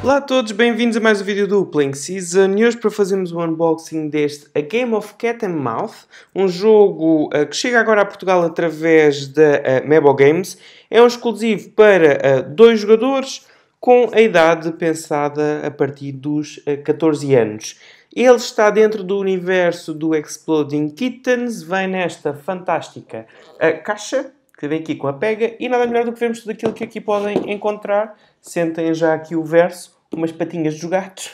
Olá a todos, bem-vindos a mais um vídeo do Playing Season e hoje para fazermos o um unboxing deste A Game of Cat and Mouth, um jogo uh, que chega agora a Portugal através da uh, Mebo Games. É um exclusivo para uh, dois jogadores com a idade pensada a partir dos uh, 14 anos. Ele está dentro do universo do Exploding Kittens, vem nesta fantástica caixa que vem aqui com a pega e nada melhor do que vermos tudo aquilo que aqui podem encontrar. Sentem já aqui o verso umas patinhas dos gatos.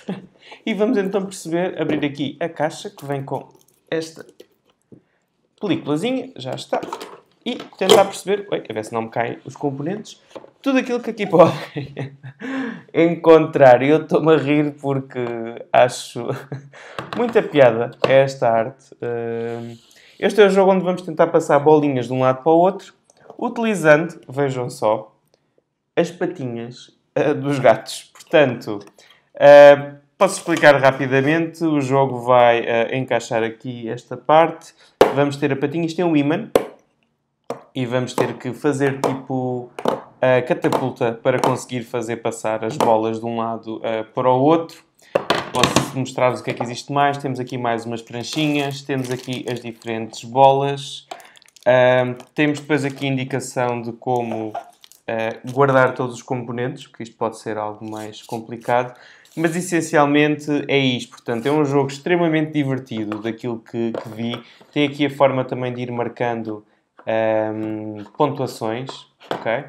e vamos então perceber, abrir aqui a caixa que vem com esta películazinha, já está. E tentar perceber, a ver se não me caem os componentes, tudo aquilo que aqui podem encontrar. Eu estou-me a rir porque acho muita piada esta arte. Hum, este é o jogo onde vamos tentar passar bolinhas de um lado para o outro, utilizando, vejam só, as patinhas eh, dos gatos. Portanto, uh, posso explicar rapidamente. O jogo vai uh, encaixar aqui esta parte. Vamos ter a patinha. Isto é um imã. E vamos ter que fazer tipo a catapulta para conseguir fazer passar as bolas de um lado uh, para o outro. Posso mostrar-vos o que é que existe mais. Temos aqui mais umas pranchinhas, temos aqui as diferentes bolas. Uh, temos depois aqui indicação de como eh, guardar todos os componentes, porque isto pode ser algo mais complicado, mas essencialmente é isto. Portanto, é um jogo extremamente divertido daquilo que, que vi. Tem aqui a forma também de ir marcando um, ehm, pontuações, ok?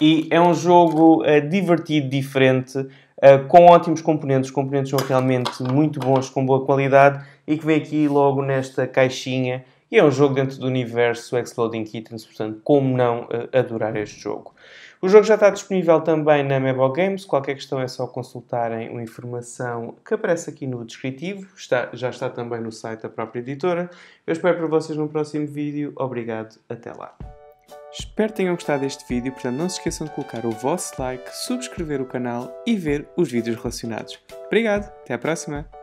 E é um jogo uh, divertido, diferente, uh, com ótimos componentes. Os componentes são realmente muito bons, com boa qualidade e que vem aqui logo nesta caixinha e é um jogo dentro do universo Exploding Kittens, portanto, como não uh, adorar este jogo? O jogo já está disponível também na Mobile Games. Qualquer questão é só consultarem a informação que aparece aqui no descritivo. Está, já está também no site da própria editora. Eu espero para vocês no próximo vídeo. Obrigado. Até lá. Espero tenham gostado deste vídeo, portanto não se esqueçam de colocar o vosso like, subscrever o canal e ver os vídeos relacionados. Obrigado, até à próxima!